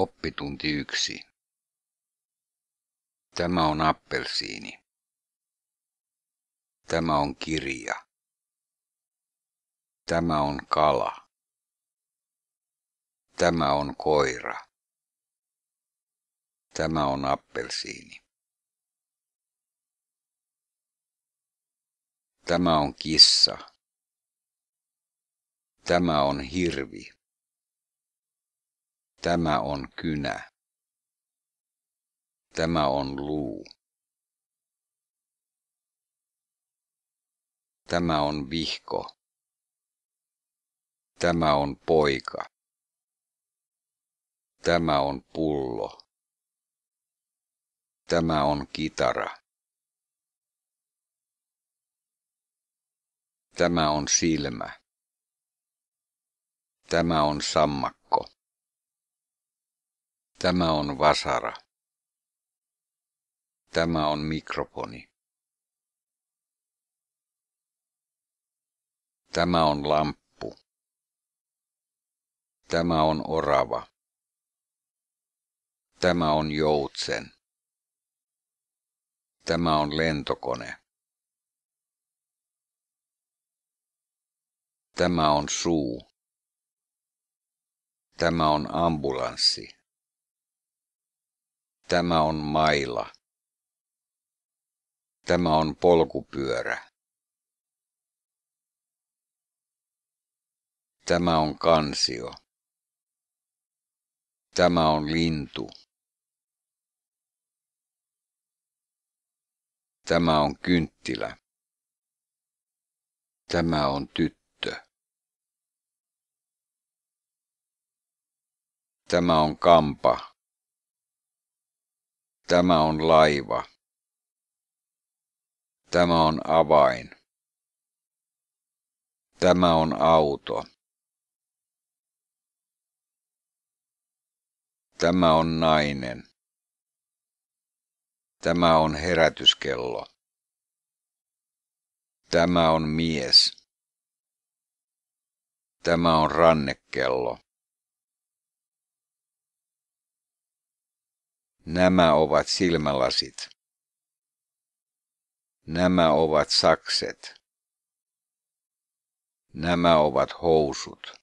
Oppitunti yksi. Tämä on appelsiini. Tämä on kirja. Tämä on kala. Tämä on koira. Tämä on appelsiini. Tämä on kissa. Tämä on hirvi. Tämä on kynä. Tämä on luu. Tämä on vihko. Tämä on poika. Tämä on pullo. Tämä on kitara. Tämä on silmä. Tämä on sammak. Tämä on vasara. Tämä on mikrofoni. Tämä on lamppu. Tämä on orava. Tämä on joutsen. Tämä on lentokone. Tämä on suu. Tämä on ambulanssi. Tämä on maila. Tämä on polkupyörä. Tämä on kansio. Tämä on lintu. Tämä on kynttilä. Tämä on tyttö. Tämä on kampa. Tämä on laiva. Tämä on avain. Tämä on auto. Tämä on nainen. Tämä on herätyskello. Tämä on mies. Tämä on rannekello. Nämä ovat silmälasit. Nämä ovat sakset. Nämä ovat housut.